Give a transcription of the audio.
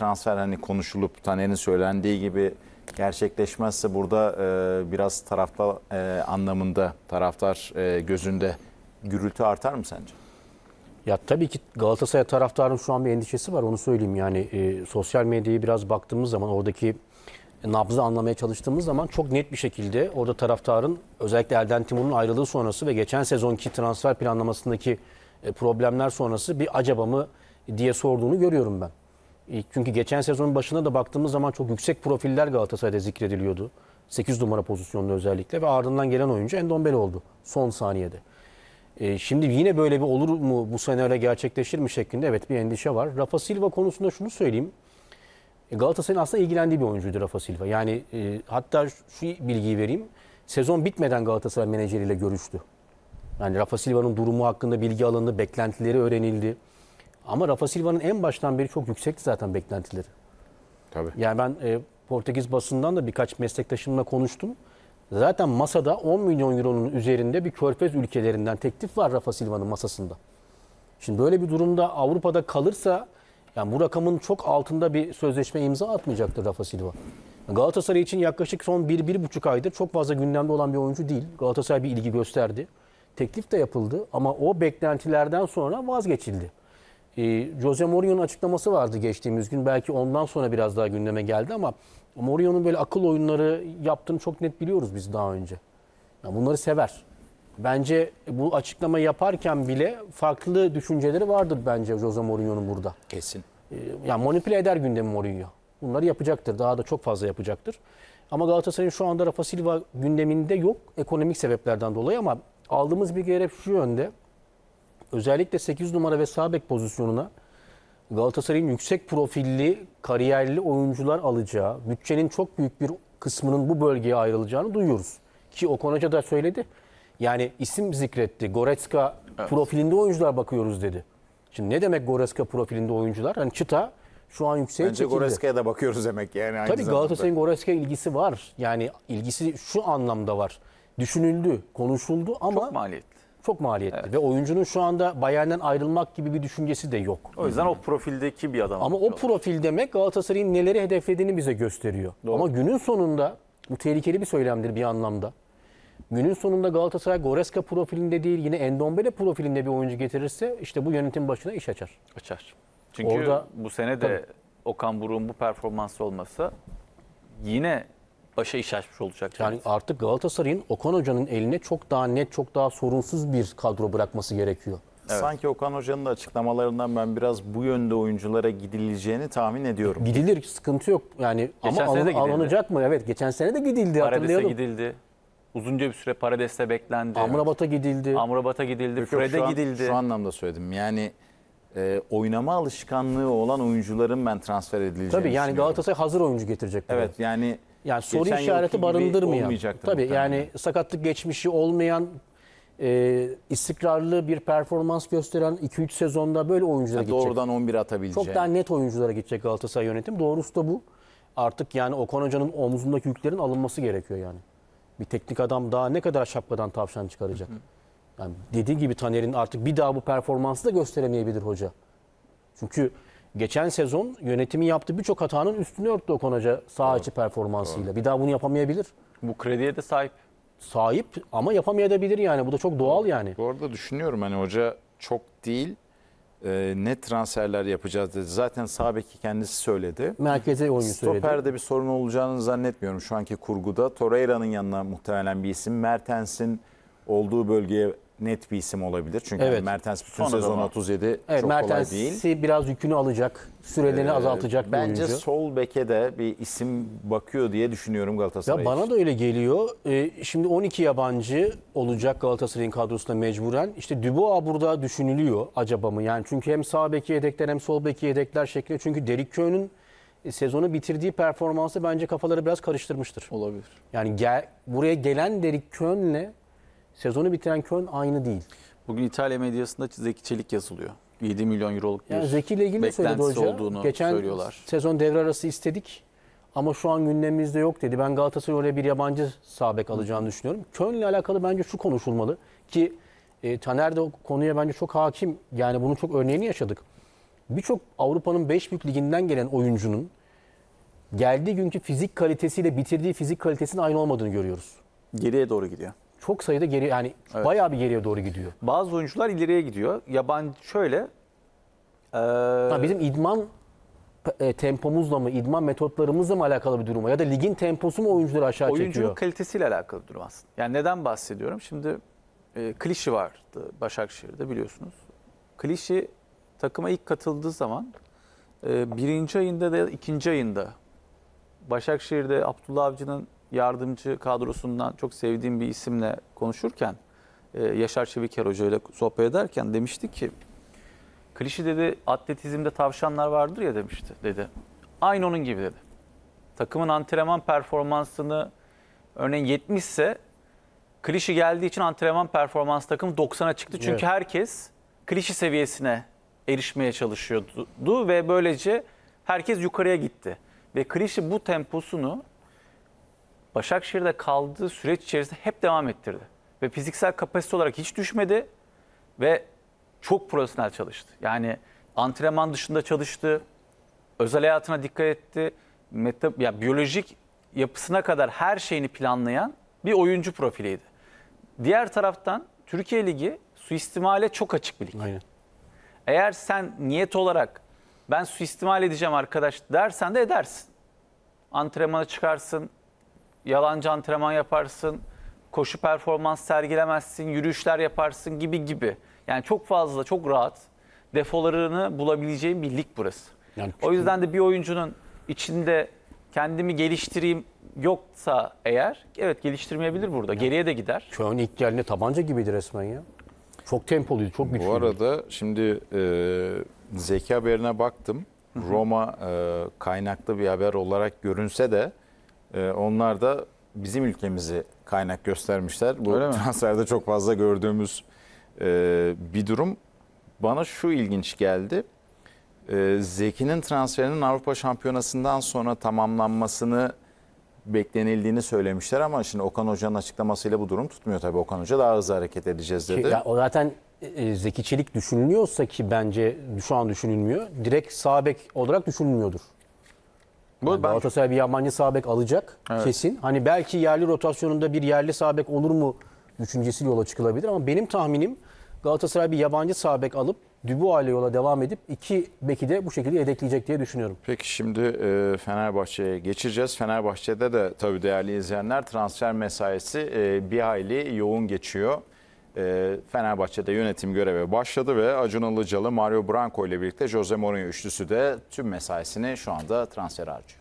transfer hani konuşulup Taner'in söylendiği gibi gerçekleşmezse burada e, biraz tarafta e, anlamında taraftar e, gözünde gürültü artar mı sence? Ya tabii ki Galatasaray taraftarın şu an bir endişesi var onu söyleyeyim. Yani e, sosyal medyayı biraz baktığımız zaman oradaki nabzı anlamaya çalıştığımız zaman çok net bir şekilde orada taraftarın özellikle Erden Timur'un ayrılığı sonrası ve geçen sezonki transfer planlamasındaki e, problemler sonrası bir acaba mı diye sorduğunu görüyorum ben. E, çünkü geçen sezonun başına da baktığımız zaman çok yüksek profiller Galatasaray'da zikrediliyordu. 8 numara pozisyonunda özellikle ve ardından gelen oyuncu Endombele oldu son saniyede. E, şimdi yine böyle bir olur mu bu senaryo gerçekleşir mi şeklinde evet bir endişe var. Rafa Silva konusunda şunu söyleyeyim. E, Galatasaray'ın aslında ilgilendiği bir oyuncuydu Rafa Silva. Yani hatta şu bilgiyi vereyim. Sezon bitmeden Galatasaray menajeriyle görüştü. Yani Rafa Silva'nın durumu hakkında bilgi alındı, beklentileri öğrenildi. Ama Rafa Silva'nın en baştan beri çok yüksekti zaten beklentileri. Tabii. Yani ben e, Portekiz basından da birkaç meslektaşımla konuştum. Zaten masada 10 milyon euronun üzerinde bir körfez ülkelerinden teklif var Rafa Silva'nın masasında. Şimdi böyle bir durumda Avrupa'da kalırsa yani bu rakamın çok altında bir sözleşme imza atmayacaktır Rafa Silva. Galatasaray için yaklaşık son 1-1,5 aydır çok fazla gündemde olan bir oyuncu değil. Galatasaray bir ilgi gösterdi. Teklif de yapıldı ama o beklentilerden sonra vazgeçildi. E, Jose Mourinho'nun açıklaması vardı geçtiğimiz gün. Belki ondan sonra biraz daha gündeme geldi ama Mourinho'nun böyle akıl oyunları yaptığını çok net biliyoruz biz daha önce. Yani bunları sever. Bence bu açıklama yaparken bile farklı düşünceleri vardır bence Jose Mourinho'nun burada. Kesin. Ee, yani manipüle eder gündemi Mourinho. Bunları yapacaktır. Daha da çok fazla yapacaktır. Ama Galatasaray'ın şu anda Rafa Silva gündeminde yok ekonomik sebeplerden dolayı ama aldığımız bir gerek şu yönde özellikle 8 numara ve sağ bek pozisyonuna Galatasaray'ın yüksek profilli, kariyerli oyuncular alacağı, bütçenin çok büyük bir kısmının bu bölgeye ayrılacağını duyuyoruz. Ki O Hoca da söyledi. Yani isim zikretti. Goretzka evet. profilinde oyuncular bakıyoruz dedi. Şimdi ne demek Goretzka profilinde oyuncular? Hani çıta şu an yükseğe Bence çekildi. Goretzka'ya da bakıyoruz demek yani. Aynı Tabii Galatasaray'ın Goretzka ilgisi var. Yani ilgisi şu anlamda var. Düşünüldü, konuşuldu ama... Çok maliyetli çok maliyetli. Evet. Ve oyuncunun şu anda Bayern'den ayrılmak gibi bir düşüncesi de yok. O yüzden o profildeki bir adam. Ama o profil demek Galatasaray'ın neleri hedeflediğini bize gösteriyor. Doğru. Ama günün sonunda bu tehlikeli bir söylemdir bir anlamda. Günün sonunda Galatasaray Goreska profilinde değil yine Endombele profilinde bir oyuncu getirirse işte bu yönetim başına iş açar. Açar. Çünkü Orada, bu sene de Okan Buruk'un bu performansı olmasa yine başa iş açmış olacak. Yani evet. artık Galatasaray'ın Okan Hoca'nın eline çok daha net, çok daha sorunsuz bir kadro bırakması gerekiyor. Evet. Sanki Okan Hoca'nın da açıklamalarından ben biraz bu yönde oyunculara gidileceğini tahmin ediyorum. Gidilir, sıkıntı yok. Yani geçen ama sene alın, alınacak mı? Evet, geçen sene de gidildi Parades'e gidildi. Uzunca bir süre Parades'te beklendi. Amrabat'a gidildi. Amrabat'a gidildi, Fred'e gidildi. Şu anlamda söyledim. Yani e, oynama alışkanlığı olan oyuncuların ben transfer edileceğini Tabii yani Galatasaray hazır oyuncu getirecek. buraya. Evet yani Yani soru geçen yılki işareti gibi barındırmayan. olmayacaktır Tabii yani sakatlık geçmişi olmayan, e, istikrarlı bir performans gösteren 2-3 sezonda böyle oyunculara gidecek. doğrudan 11 atabileceği. Çok daha net oyunculara gidecek Galatasaray yönetim. Doğrusu da bu. Artık yani Okan Hoca'nın omuzundaki yüklerin alınması gerekiyor yani. Bir teknik adam daha ne kadar şapkadan tavşan çıkaracak? Yani dediği gibi Taner'in artık bir daha bu performansı da gösteremeyebilir hoca. Çünkü geçen sezon yönetimi yaptığı birçok hatanın üstünü örttü Okan Hoca sağ içi performansıyla. Doğru. Bir daha bunu yapamayabilir. Bu krediye de sahip. Sahip ama yapamayabilir yani. Bu da çok doğal yani. Bu arada düşünüyorum hani hoca çok değil e, ne transferler yapacağız dedi. Zaten Sabek'i kendisi söyledi. Merkeze oyuncu söyledi. Stoper'de bir sorun olacağını zannetmiyorum şu anki kurguda. Torreira'nın yanına muhtemelen bir isim. Mertens'in olduğu bölgeye net bir isim olabilir. Çünkü evet. Mertens bütün Sonra sezon 37 evet, çok Mertens'i kolay değil. Mertens'i biraz yükünü alacak, sürelerini ee, azaltacak bence bir Bence sol beke de bir isim bakıyor diye düşünüyorum Galatasaray Ya bana da öyle geliyor. Ee, şimdi 12 yabancı olacak Galatasaray'ın kadrosuna mecburen. İşte Dubois burada düşünülüyor acaba mı? Yani çünkü hem sağ beki yedekler hem sol beki yedekler şeklinde. Çünkü Derik Köy'ün e, sezonu bitirdiği performansı bence kafaları biraz karıştırmıştır. Olabilir. Yani gel, buraya gelen Derik Kön'le sezonu bitiren Köln aynı değil. Bugün İtalya medyasında Zeki Çelik yazılıyor. 7 milyon euroluk bir yani Zeki ile ilgili söyledi hoca. olduğunu Geçen söylüyorlar. sezon devre arası istedik ama şu an gündemimizde yok dedi. Ben Galatasaray'a bir yabancı sabek alacağını düşünüyorum. Köln ile alakalı bence şu konuşulmalı ki e, Taner de o konuya bence çok hakim. Yani bunun çok örneğini yaşadık. Birçok Avrupa'nın 5 büyük liginden gelen oyuncunun geldiği günkü fizik kalitesiyle bitirdiği fizik kalitesinin aynı olmadığını görüyoruz. Geriye doğru gidiyor çok sayıda geri yani evet. bayağı bir geriye doğru gidiyor. Bazı oyuncular ileriye gidiyor. Yabancı şöyle. Ee... bizim idman e, tempomuzla mı, idman metotlarımızla mı alakalı bir durum ya da ligin temposu mu oyuncuları aşağı Oyuncunun çekiyor? Oyuncunun kalitesiyle alakalı bir durum aslında. Yani neden bahsediyorum? Şimdi e, Klişi vardı Başakşehir'de biliyorsunuz. Klişi takıma ilk katıldığı zaman e, birinci ayında da ikinci ayında Başakşehir'de Abdullah Avcı'nın yardımcı kadrosundan çok sevdiğim bir isimle konuşurken e, Yaşar Çeviker Hoca ile sohbet ederken demişti ki klişe dedi atletizmde tavşanlar vardır ya demişti dedi. Aynı onun gibi dedi. Takımın antrenman performansını örneğin 70 ise klişe geldiği için antrenman performans takım 90'a çıktı. Çünkü evet. herkes klişe seviyesine erişmeye çalışıyordu ve böylece herkes yukarıya gitti. Ve klişe bu temposunu Başakşehir'de kaldığı süreç içerisinde hep devam ettirdi. Ve fiziksel kapasite olarak hiç düşmedi ve çok profesyonel çalıştı. Yani antrenman dışında çalıştı, özel hayatına dikkat etti, meta, ya biyolojik yapısına kadar her şeyini planlayan bir oyuncu profiliydi. Diğer taraftan Türkiye Ligi suistimale çok açık bir lig. Aynen. Eğer sen niyet olarak ben suistimal edeceğim arkadaş dersen de edersin. Antrenmana çıkarsın, yalancı antrenman yaparsın, koşu performans sergilemezsin, yürüyüşler yaparsın gibi gibi. Yani çok fazla, çok rahat defolarını bulabileceğin bir lig burası. Yani o yüzden de bir oyuncunun içinde kendimi geliştireyim yoksa eğer evet geliştirmeyebilir burada. Geriye de gider. Şu an ilk geldiğinde tabanca gibiydi resmen ya. Çok tempoluydu, çok güçlüydü. Bu arada şimdi e, zeka haberine baktım. Roma e, kaynaklı bir haber olarak görünse de e, onlar da bizim ülkemizi kaynak göstermişler. Bu Öyle transferde mi? çok fazla gördüğümüz e, bir durum. Bana şu ilginç geldi. E, Zeki'nin transferinin Avrupa Şampiyonası'ndan sonra tamamlanmasını beklenildiğini söylemişler ama şimdi Okan Hoca'nın açıklamasıyla bu durum tutmuyor tabii. Okan Hoca daha hızlı hareket edeceğiz dedi. Ki, ya, o zaten e, Zeki Çelik düşünülüyorsa ki bence şu an düşünülmüyor. Direkt sağ olarak düşünülmüyordur. Bu yani ben... Galatasaray bir yabancı sabek alacak evet. kesin. Hani belki yerli rotasyonunda bir yerli sabek olur mu düşüncesi yola çıkılabilir ama benim tahminim Galatasaray bir yabancı sabek alıp Dubois ile yola devam edip iki beki de bu şekilde yedekleyecek diye düşünüyorum. Peki şimdi e, Fenerbahçe'ye geçeceğiz. Fenerbahçe'de de tabii değerli izleyenler transfer mesaisi e, bir hayli yoğun geçiyor. Ee, Fenerbahçe'de yönetim görevi başladı ve Acun Ilıcalı, Mario Branco ile birlikte Jose Mourinho üçlüsü de tüm mesaisini şu anda transfer harcıyor.